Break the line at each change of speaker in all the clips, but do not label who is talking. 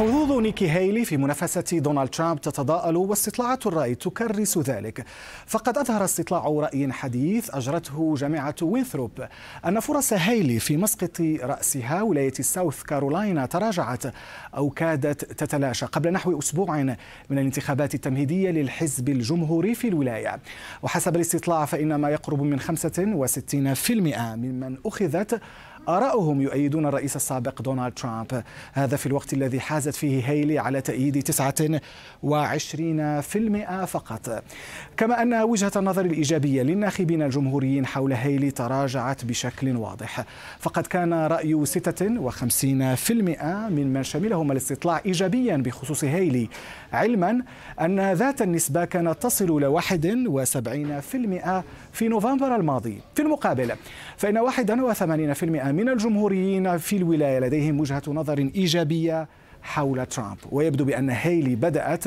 حظوظ نيكي هايلي في منافسة دونالد ترامب تتضاءل واستطلاعات الرأي تكرس ذلك فقد أظهر استطلاع رأي حديث أجرته جامعة وينثروب أن فرص هايلي في مسقط رأسها ولاية ساوث كارولاينا تراجعت أو كادت تتلاشى قبل نحو أسبوع من الانتخابات التمهيدية للحزب الجمهوري في الولاية وحسب الاستطلاع فإن ما يقرب من 65% ممن أخذت آراؤهم يؤيدون الرئيس السابق دونالد ترامب هذا في الوقت الذي حازت فيه هيلي على تأييد 29% فقط كما أن وجهة النظر الإيجابية للناخبين الجمهوريين حول هيلي تراجعت بشكل واضح فقد كان رأي 56% من من شملهم الاستطلاع إيجابيا بخصوص هيلي علما أن ذات النسبة كانت تصل إلى 71% في نوفمبر الماضي في المقابل فإن 81% من الجمهوريين في الولاية لديهم وجهة نظر إيجابية حول ترامب ويبدو بأن هيلي بدأت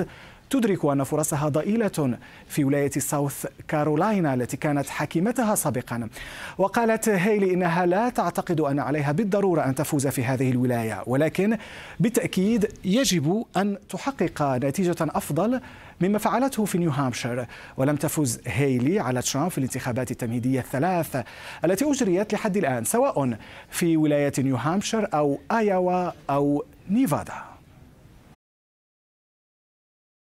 تدرك أن فرصها ضئيلة في ولاية ساوث كارولاينا التي كانت حاكمتها سابقا وقالت هيلي إنها لا تعتقد أن عليها بالضرورة أن تفوز في هذه الولاية ولكن بالتأكيد يجب أن تحقق نتيجة أفضل مما فعلته في نيو هامشير ولم تفز هيلي على ترامب في الانتخابات التمهيدية الثلاث التي أجريت لحد الآن سواء في ولاية نيو هامشير أو آيوا أو نيفادا